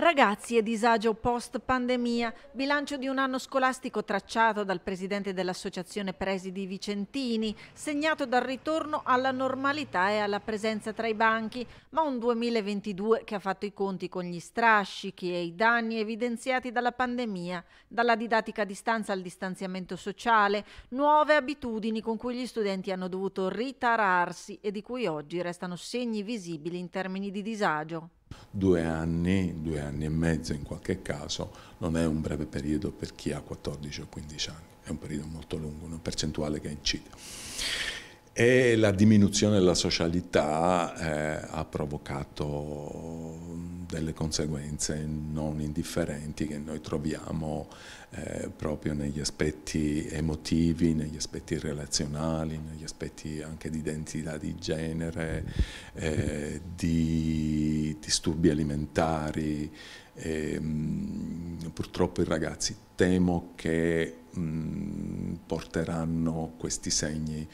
Ragazzi e disagio post-pandemia, bilancio di un anno scolastico tracciato dal presidente dell'Associazione Presidi Vicentini, segnato dal ritorno alla normalità e alla presenza tra i banchi, ma un 2022 che ha fatto i conti con gli strascichi e i danni evidenziati dalla pandemia, dalla didattica a distanza al distanziamento sociale, nuove abitudini con cui gli studenti hanno dovuto ritararsi e di cui oggi restano segni visibili in termini di disagio due anni, due anni e mezzo in qualche caso, non è un breve periodo per chi ha 14 o 15 anni, è un periodo molto lungo, una percentuale che incide. E la diminuzione della socialità eh, ha provocato delle conseguenze non indifferenti che noi troviamo eh, proprio negli aspetti emotivi, negli aspetti relazionali, negli aspetti anche di identità di genere, eh, di disturbi alimentari, e, ehm, mh, purtroppo i ragazzi temo che mh, mm, porteranno questi segni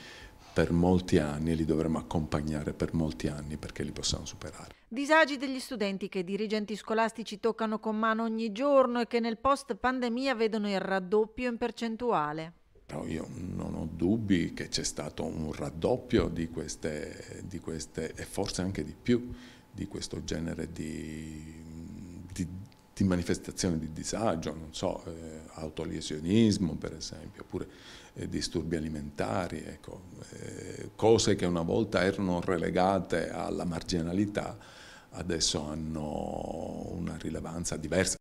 per molti anni e li dovremo accompagnare per molti anni perché li possano superare. Disagi degli studenti che i dirigenti scolastici toccano con mano ogni giorno e che nel post pandemia vedono il raddoppio in percentuale. Però io non ho dubbi che c'è stato un raddoppio di queste, di queste e forse anche di più di questo genere di, di, di manifestazioni di disagio, non so, eh, autolesionismo per esempio, oppure eh, disturbi alimentari, ecco, eh, cose che una volta erano relegate alla marginalità adesso hanno una rilevanza diversa.